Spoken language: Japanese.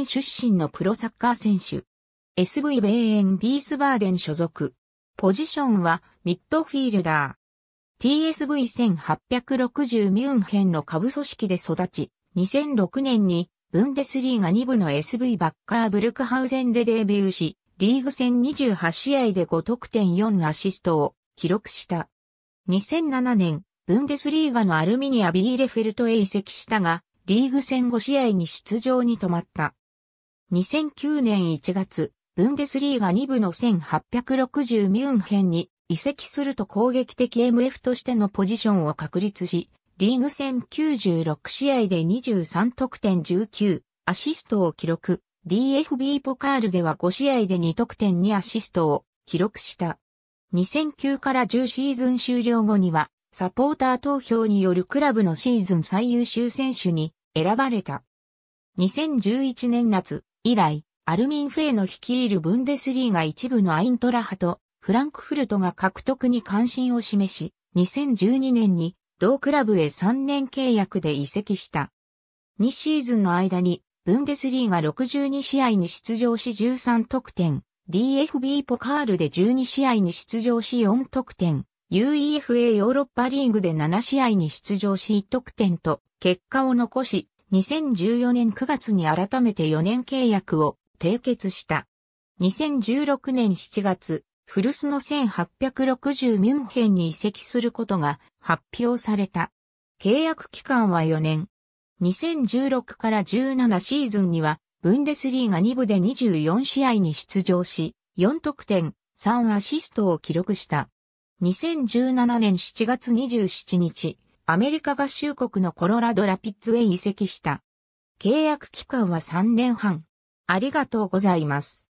ン出身のプロサッカー選手。SV ベーエンビースバーデン所属。ポジションはミッドフィールダー。TSV1860 ミュンヘンの下部組織で育ち、2006年にブンデスリーガ2部の SV バッカーブルクハウゼンでデビューし、リーグ戦28試合で5得点4アシストを記録した。2007年、ブンデスリーガのアルミニア・ビーレフェルトへ移籍したが、リーグ戦5試合に出場に止まった。2009年1月、ブンデスリーガ2部の1860ミュンヘンに移籍すると攻撃的 MF としてのポジションを確立し、リーグ戦96試合で23得点19アシストを記録。DFB ポカールでは5試合で2得点2アシストを記録した。2009から10シーズン終了後には、サポーター投票によるクラブのシーズン最優秀選手に選ばれた。2011年夏、以来、アルミン・フェイの率いるブンデスリーが一部のアイントラハとフランクフルトが獲得に関心を示し、2012年に同クラブへ3年契約で移籍した。2シーズンの間に、ブンデスリーが62試合に出場し13得点、DFB ポカールで12試合に出場し4得点、UEFA ヨーロッパリーグで7試合に出場し1得点と結果を残し、2014年9月に改めて4年契約を締結した。2016年7月、古巣の1860ミュンヘンに移籍することが発表された。契約期間は4年。2016から17シーズンには、ブンデスリーが2部で24試合に出場し、4得点、3アシストを記録した。2017年7月27日、アメリカ合衆国のコロラドラピッツへ移籍した。契約期間は3年半。ありがとうございます。